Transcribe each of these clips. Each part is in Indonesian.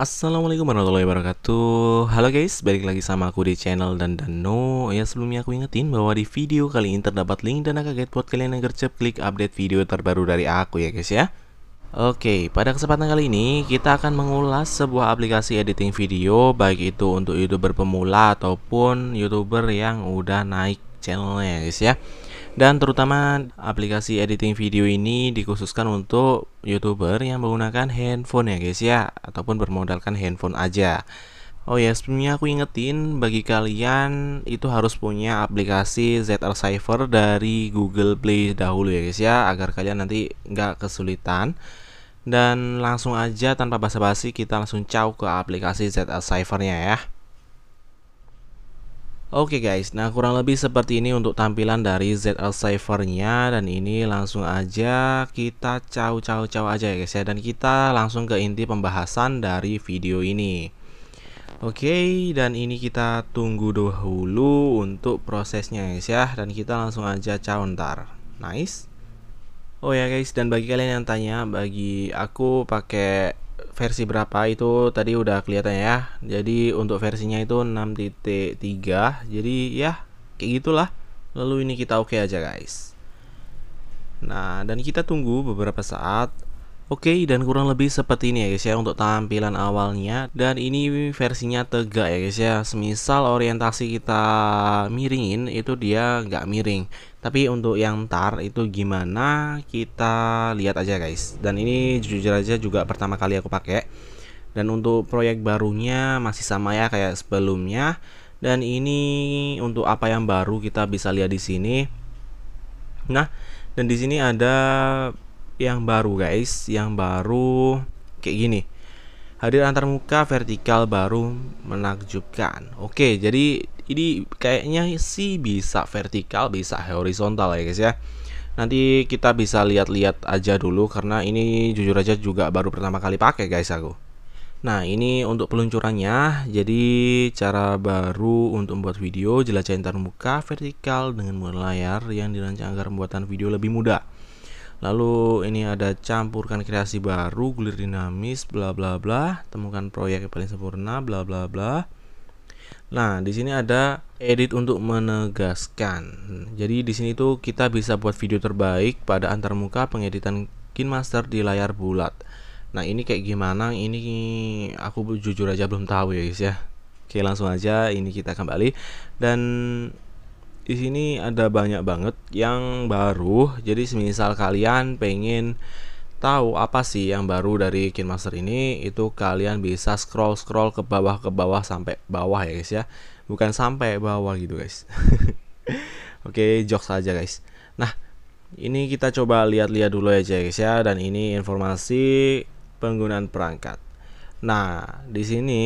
Assalamualaikum warahmatullahi wabarakatuh Halo guys, balik lagi sama aku di channel dan Dano oh Ya sebelumnya aku ingetin bahwa di video kali ini terdapat link dan agak buat kalian yang gercep klik update video terbaru dari aku ya guys ya Oke, pada kesempatan kali ini kita akan mengulas sebuah aplikasi editing video baik itu untuk youtuber pemula ataupun youtuber yang udah naik channelnya ya guys ya dan terutama aplikasi editing video ini dikhususkan untuk YouTuber yang menggunakan handphone ya guys ya ataupun bermodalkan handphone aja. Oh ya, sebelumnya aku ingetin bagi kalian itu harus punya aplikasi ZR Cipher dari Google Play dahulu ya guys ya agar kalian nanti nggak kesulitan. Dan langsung aja tanpa basa-basi kita langsung caw ke aplikasi ZR Cipher-nya ya. Oke okay guys, nah kurang lebih seperti ini untuk tampilan dari ZL Cypher-nya dan ini langsung aja kita caw caw caw aja ya guys ya dan kita langsung ke inti pembahasan dari video ini. Oke, okay, dan ini kita tunggu dahulu untuk prosesnya ya guys ya dan kita langsung aja caw ntar. Nice. Oh ya guys, dan bagi kalian yang tanya, bagi aku pakai versi berapa itu tadi udah kelihatan ya. Jadi untuk versinya itu 6.3. Jadi ya kayak gitulah. Lalu ini kita oke okay aja guys. Nah, dan kita tunggu beberapa saat Oke okay, dan kurang lebih seperti ini ya guys ya untuk tampilan awalnya dan ini versinya tegak ya guys ya semisal orientasi kita miringin itu dia nggak miring tapi untuk yang tar itu gimana kita lihat aja guys dan ini jujur aja juga pertama kali aku pakai dan untuk proyek barunya masih sama ya kayak sebelumnya dan ini untuk apa yang baru kita bisa lihat di sini nah dan di sini ada yang baru guys yang baru kayak gini hadir antarmuka vertikal baru menakjubkan oke jadi ini kayaknya sih bisa vertikal bisa horizontal ya guys ya nanti kita bisa lihat-lihat aja dulu karena ini jujur aja juga baru pertama kali pakai guys aku Nah ini untuk peluncurannya jadi cara baru untuk membuat video jelajah antarmuka vertikal dengan mode layar yang dirancang agar pembuatan video lebih mudah lalu ini ada campurkan kreasi baru gulir dinamis bla bla bla temukan proyek yang paling sempurna bla bla bla nah di sini ada edit untuk menegaskan jadi di sini tuh kita bisa buat video terbaik pada antarmuka pengeditan KinMaster di layar bulat nah ini kayak gimana ini aku jujur aja belum tahu ya guys ya oke langsung aja ini kita kembali dan di sini ada banyak banget yang baru. Jadi semisal kalian pengen tahu apa sih yang baru dari kinmaster Master ini, itu kalian bisa scroll scroll ke bawah ke bawah sampai bawah ya guys ya. Bukan sampai bawah gitu guys. Oke, jokes saja guys. Nah, ini kita coba lihat-lihat dulu aja guys ya dan ini informasi penggunaan perangkat. Nah, di sini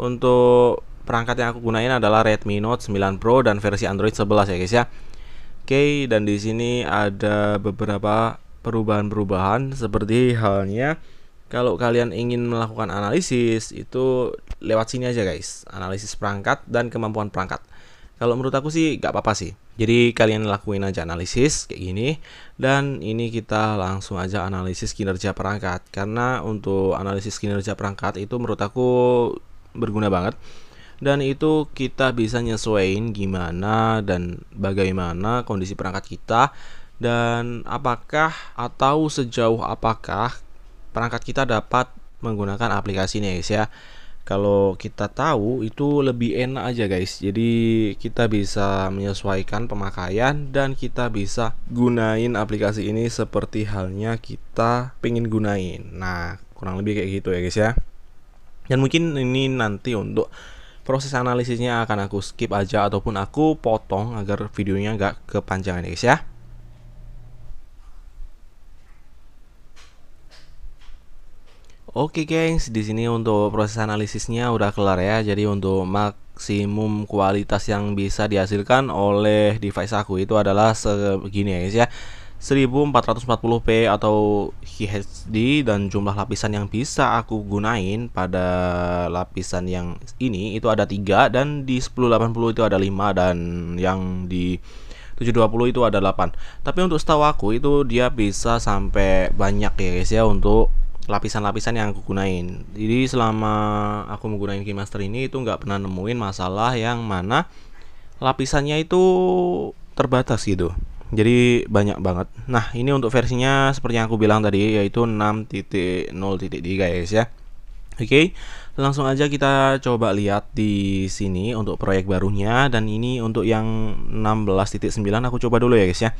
untuk perangkat yang aku gunain adalah Redmi Note 9 Pro dan versi Android 11 ya guys ya. Oke, dan di sini ada beberapa perubahan-perubahan seperti halnya kalau kalian ingin melakukan analisis itu lewat sini aja guys analisis perangkat dan kemampuan perangkat kalau menurut aku sih gak apa-apa sih jadi kalian lakuin aja analisis kayak gini dan ini kita langsung aja analisis kinerja perangkat karena untuk analisis kinerja perangkat itu menurut aku berguna banget dan itu kita bisa nyesuaiin gimana dan bagaimana kondisi perangkat kita dan apakah atau sejauh apakah perangkat kita dapat menggunakan aplikasi ini guys ya kalau kita tahu itu lebih enak aja guys jadi kita bisa menyesuaikan pemakaian dan kita bisa gunain aplikasi ini seperti halnya kita pengen gunain nah kurang lebih kayak gitu ya guys ya dan mungkin ini nanti untuk proses analisisnya akan aku skip aja ataupun aku potong agar videonya nggak kepanjangan ya guys ya Oke gengs, di sini untuk proses analisisnya udah kelar ya. Jadi untuk maksimum kualitas yang bisa dihasilkan oleh device aku itu adalah segini ya guys ya. 1440p atau HD dan jumlah lapisan yang bisa aku gunain pada lapisan yang ini itu ada tiga dan di 1080 itu ada lima dan yang di 720 itu ada 8 tapi untuk setahu aku itu dia bisa sampai banyak ya guys ya untuk lapisan-lapisan yang aku gunain jadi selama aku menggunakan keymaster ini itu nggak pernah nemuin masalah yang mana lapisannya itu terbatas gitu jadi banyak banget. Nah, ini untuk versinya seperti yang aku bilang tadi yaitu 6.0.3 guys ya. Oke, okay, langsung aja kita coba lihat di sini untuk proyek barunya dan ini untuk yang 16.9 aku coba dulu ya guys ya.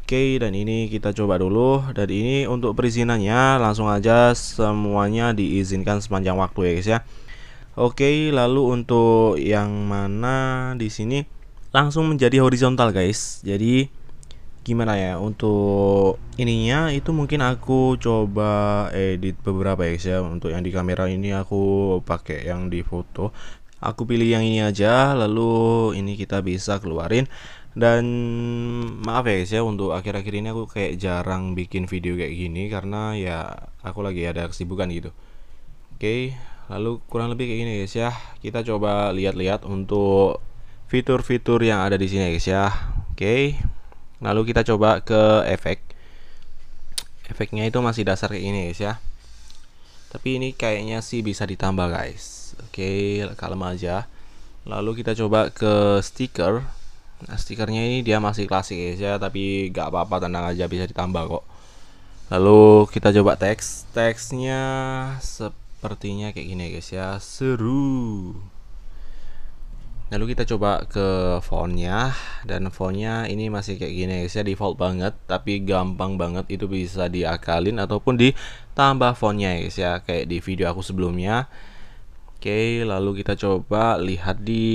Oke, okay, dan ini kita coba dulu dan ini untuk perizinannya langsung aja semuanya diizinkan sepanjang waktu ya guys ya. Oke, okay, lalu untuk yang mana di sini langsung menjadi horizontal guys. Jadi gimana ya untuk ininya itu mungkin aku coba edit beberapa ya guys ya untuk yang di kamera ini aku pakai yang di foto aku pilih yang ini aja lalu ini kita bisa keluarin dan maaf ya guys ya untuk akhir-akhir ini aku kayak jarang bikin video kayak gini karena ya aku lagi ada kesibukan gitu oke lalu kurang lebih kayak gini guys ya kita coba lihat-lihat untuk fitur-fitur yang ada di sini ya guys ya oke okay lalu kita coba ke efek efeknya itu masih dasar kayak ini guys ya tapi ini kayaknya sih bisa ditambah guys oke okay, kalem aja lalu kita coba ke stiker nah stikernya ini dia masih klasik guys ya tapi gak apa-apa tenang aja bisa ditambah kok lalu kita coba teks teksnya sepertinya kayak gini guys ya seru lalu kita coba ke fontnya dan fontnya ini masih kayak gini guys ya default banget tapi gampang banget itu bisa diakalin ataupun ditambah fontnya guys ya kayak di video aku sebelumnya oke lalu kita coba lihat di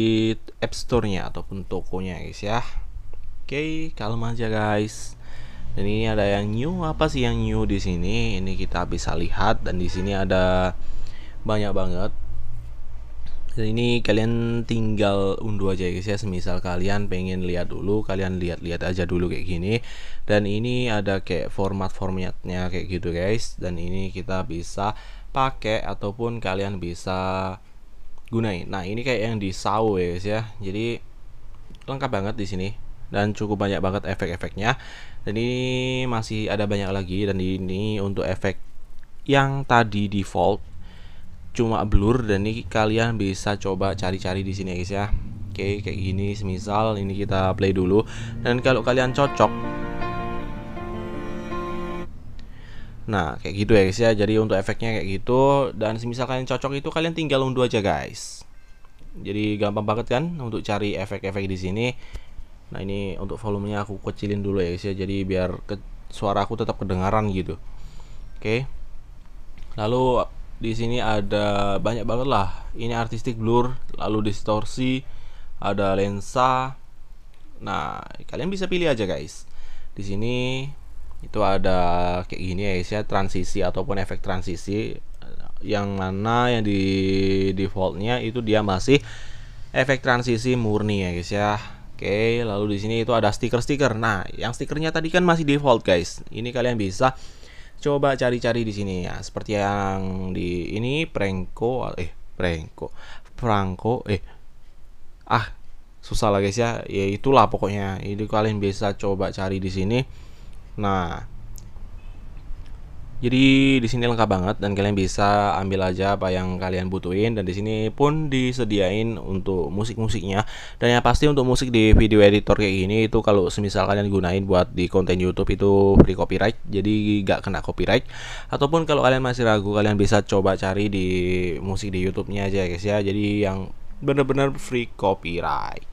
app store nya ataupun tokonya guys ya oke kalem aja guys dan ini ada yang new apa sih yang new di sini ini kita bisa lihat dan di sini ada banyak banget ini kalian tinggal unduh aja ya guys ya semisal kalian pengen lihat dulu kalian lihat-lihat aja dulu kayak gini dan ini ada kayak format-formatnya kayak gitu guys dan ini kita bisa pakai ataupun kalian bisa gunain nah ini kayak yang di saw ya guys ya jadi lengkap banget di sini dan cukup banyak banget efek-efeknya dan ini masih ada banyak lagi dan ini untuk efek yang tadi default cuma blur dan ini kalian bisa coba cari-cari di sini ya guys ya oke kayak gini semisal ini kita play dulu dan kalau kalian cocok nah kayak gitu ya guys ya jadi untuk efeknya kayak gitu dan semisal kalian cocok itu kalian tinggal unduh aja guys jadi gampang banget kan untuk cari efek-efek di sini nah ini untuk volumenya aku kecilin dulu ya guys ya jadi biar ke, suara aku tetap kedengaran gitu oke lalu di sini ada banyak banget lah ini artistik blur lalu distorsi ada lensa nah kalian bisa pilih aja guys di sini itu ada kayak gini ya guys ya transisi ataupun efek transisi yang mana yang di defaultnya itu dia masih efek transisi murni ya guys ya oke lalu di sini itu ada stiker-stiker nah yang stikernya tadi kan masih default guys ini kalian bisa coba cari-cari di sini ya seperti yang di ini Prengko eh Prengko Franco eh ah susah lah guys ya ya itulah pokoknya itu kalian bisa coba cari di sini nah jadi di sini lengkap banget dan kalian bisa ambil aja apa yang kalian butuhin dan di sini pun disediain untuk musik-musiknya. Dan yang pasti untuk musik di video editor kayak gini itu kalau semisal kalian gunain buat di konten YouTube itu free copyright, jadi gak kena copyright. Ataupun kalau kalian masih ragu kalian bisa coba cari di musik di YouTube-nya aja ya guys ya. Jadi yang benar-benar free copyright.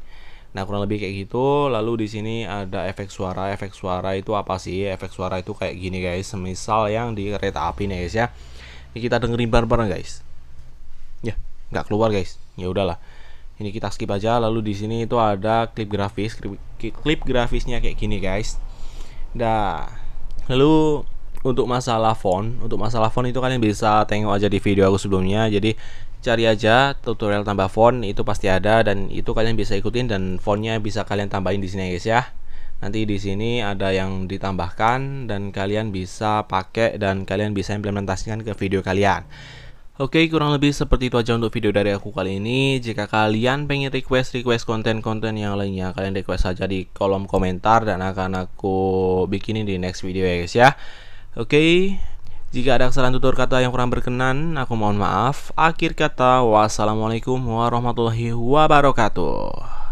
Nah, kurang lebih kayak gitu. Lalu di sini ada efek suara. Efek suara itu apa sih? Efek suara itu kayak gini, guys. Semisal yang di kereta api nih, guys ya. Ini kita dengerin bareng-bareng, guys. Ya, nggak keluar, guys. Ya udahlah. Ini kita skip aja. Lalu di sini itu ada klip grafis. Klip, klip grafisnya kayak gini, guys. Dah. Lalu untuk masalah font, untuk masalah font itu kalian bisa tengok aja di video aku sebelumnya. Jadi cari aja tutorial tambah font itu pasti ada dan itu kalian bisa ikutin dan fontnya bisa kalian tambahin di sini ya guys ya. Nanti di sini ada yang ditambahkan dan kalian bisa pakai dan kalian bisa implementasikan ke video kalian. Oke, kurang lebih seperti itu aja untuk video dari aku kali ini. Jika kalian pengen request-request konten-konten yang lainnya, kalian request aja di kolom komentar dan akan aku bikinin di next video ya guys ya. Oke, jika ada kesalahan tutur kata yang kurang berkenan, aku mohon maaf. Akhir kata, wassalamualaikum warahmatullahi wabarakatuh.